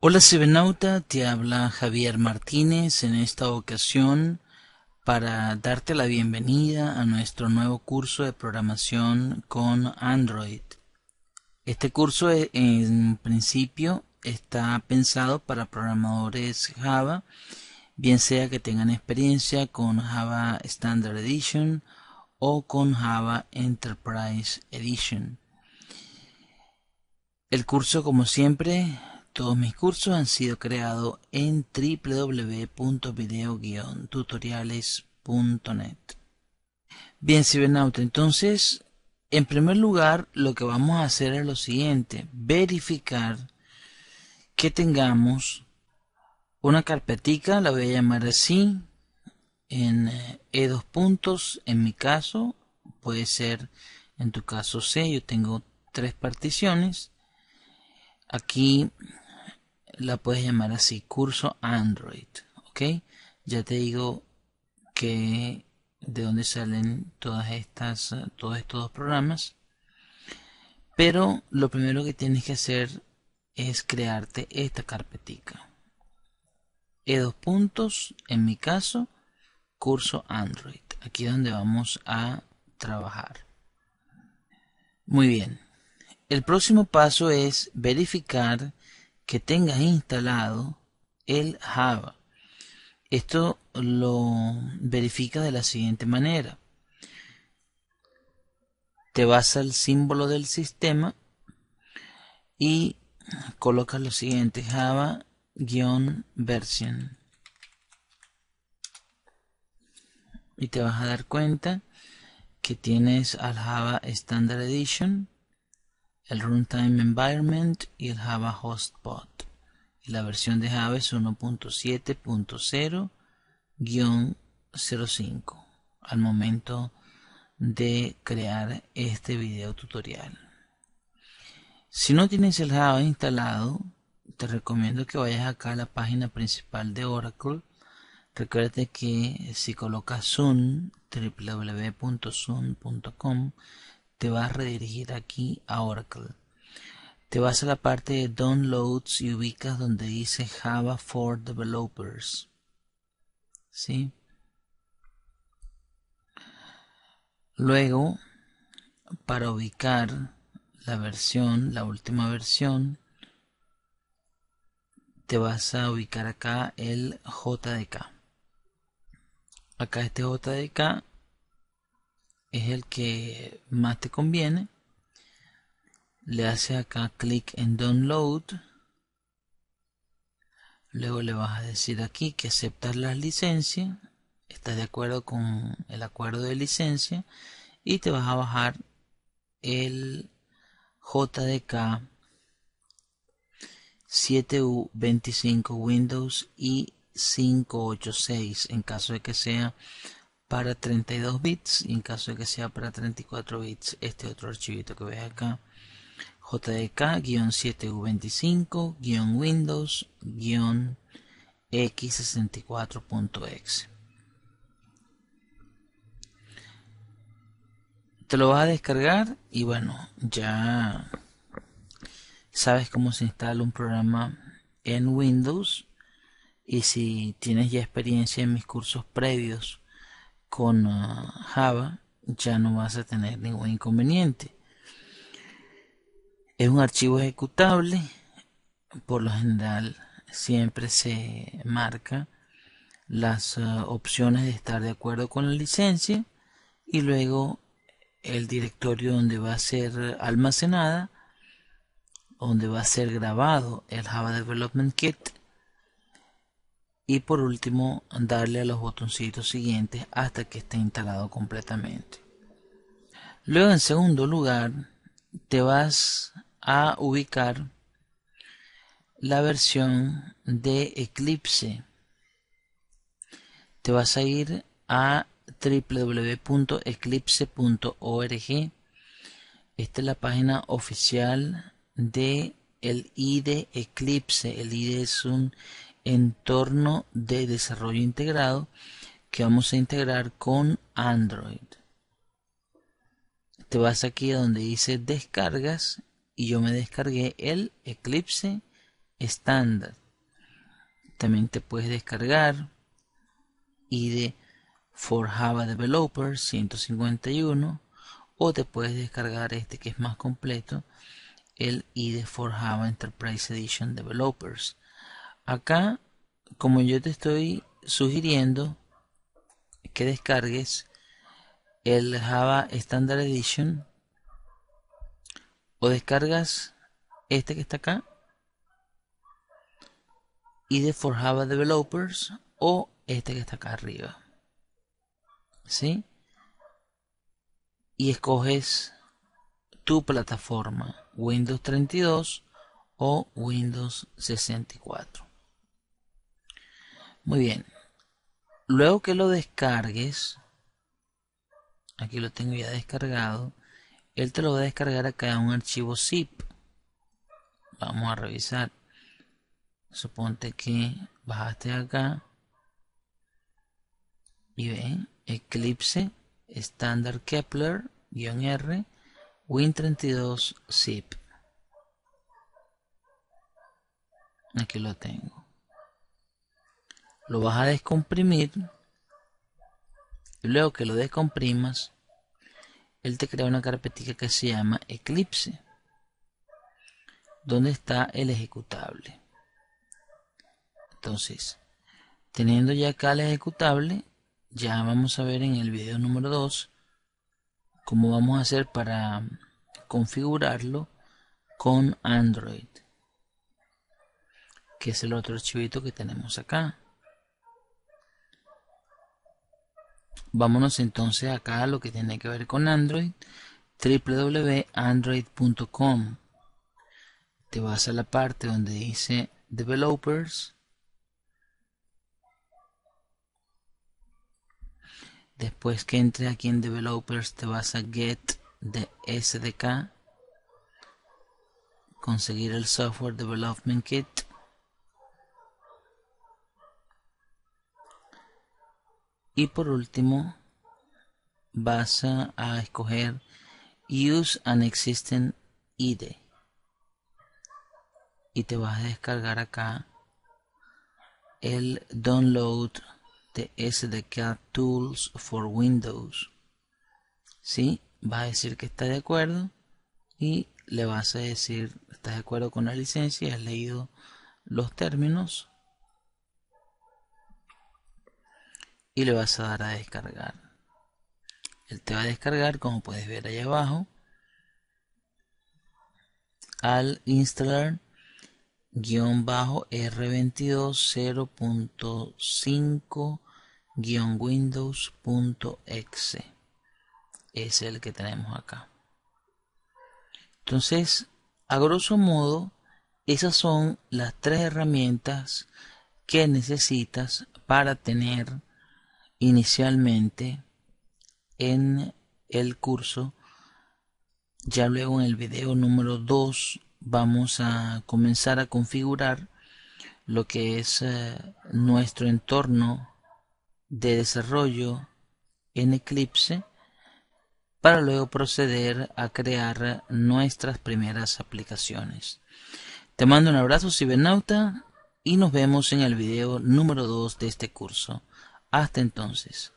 Hola Cibenauta, te habla Javier Martínez en esta ocasión para darte la bienvenida a nuestro nuevo curso de programación con Android. Este curso eh, en principio está pensado para programadores Java, bien sea que tengan experiencia con Java Standard Edition o con Java Enterprise Edition. El curso como siempre todos mis cursos han sido creados en www.video-tutoriales.net. Bien, cibernauta, entonces, en primer lugar, lo que vamos a hacer es lo siguiente, verificar que tengamos una carpetica, la voy a llamar así, en E2 eh, e puntos, en mi caso, puede ser en tu caso C, yo tengo tres particiones. Aquí la puedes llamar así, curso Android, ¿ok? Ya te digo que de dónde salen todas estas, eh, todos estos programas. Pero lo primero que tienes que hacer es crearte esta carpetica. E dos puntos, en mi caso, curso Android. Aquí es donde vamos a trabajar. Muy bien. El próximo paso es verificar que tengas instalado el Java. Esto lo verifica de la siguiente manera. Te vas al símbolo del sistema y colocas lo siguiente java-version y te vas a dar cuenta que tienes al Java Standard Edition el Runtime Environment y el Java Hostbot. Y la versión de Java es 1.7.0-05 al momento de crear este video tutorial. Si no tienes el Java instalado, te recomiendo que vayas acá a la página principal de Oracle. recuerda que si colocas Zoom, www.zoom.com, te vas a redirigir aquí a Oracle. Te vas a la parte de Downloads y ubicas donde dice Java for Developers. ¿Sí? Luego, para ubicar la versión, la última versión, te vas a ubicar acá el JDK. Acá este JDK es el que más te conviene. Le hace acá clic en download. Luego le vas a decir aquí que aceptar la licencia Estás de acuerdo con el acuerdo de licencia. Y te vas a bajar el JDK 7U25 Windows y 586 en caso de que sea para 32 bits y en caso de que sea para 34 bits este otro archivito que ves acá jdk-7u25-windows-x64.exe te lo vas a descargar y bueno ya sabes cómo se instala un programa en Windows y si tienes ya experiencia en mis cursos previos con ah, Java ya no vas a tener ningún inconveniente. Es un archivo ejecutable, por lo general siempre se marca las ah, opciones de estar de acuerdo con la licencia y luego el directorio donde va a ser almacenada, donde va a ser grabado el Java Development Kit y por último darle a los botoncitos siguientes hasta que esté instalado completamente. Luego en segundo lugar te vas a ubicar la versión de Eclipse. Te vas a ir a www.eclipse.org. Esta es la página oficial de el IDE Eclipse. El IDE es un entorno de desarrollo integrado que vamos a integrar con Android. Te vas aquí a donde dice descargas y yo me descargué el Eclipse estándar. También te puedes descargar IDE for Java developers 151 o te puedes descargar este que es más completo, el IDE for Java Enterprise Edition Developers Acá, como yo te estoy sugiriendo que descargues el Java Standard Edition o descargas este que está acá y de for Java Developers o este que está acá arriba. ¿Sí? Y escoges tu plataforma, Windows 32 o Windows 64. Muy bien. Luego que lo descargues, aquí lo tengo ya descargado, él te lo va a descargar acá a un archivo zip. Vamos a revisar. Suponte que bajaste acá y ven Eclipse Standard Kepler-R Win32 zip. Aquí lo tengo lo vas a descomprimir y luego que lo descomprimas, él te crea una carpetita que se llama Eclipse, donde está el ejecutable. Entonces, teniendo ya acá el ejecutable, ya vamos a ver en el video número 2 cómo vamos a hacer para configurarlo con Android, que es el otro archivito que tenemos acá. Vámonos entonces acá a lo que tiene que ver con Android, www.android.com. Te vas a la parte donde dice Developers. Después que entre aquí en Developers te vas a Get the SDK, conseguir el Software Development Kit Y por último, vas a escoger Use an Existing ID. Y te vas a descargar acá el download de SDK Tools for Windows. ¿Sí? Vas a decir que está de acuerdo y le vas a decir, estás de acuerdo con la licencia, has leído los términos y le vas a dar a descargar. Él te va a descargar, como puedes ver ahí abajo, al instalar guión bajo r22 windowsexe es el que tenemos acá entonces a grosso modo esas son las tres herramientas que necesitas para tener inicialmente en el curso. Ya luego en el video número 2 vamos a comenzar a configurar lo que es eh, nuestro entorno de desarrollo en Eclipse para luego proceder a crear nuestras primeras aplicaciones. Te mando un abrazo cibernauta y nos vemos en el video número 2 de este curso. Hasta entonces.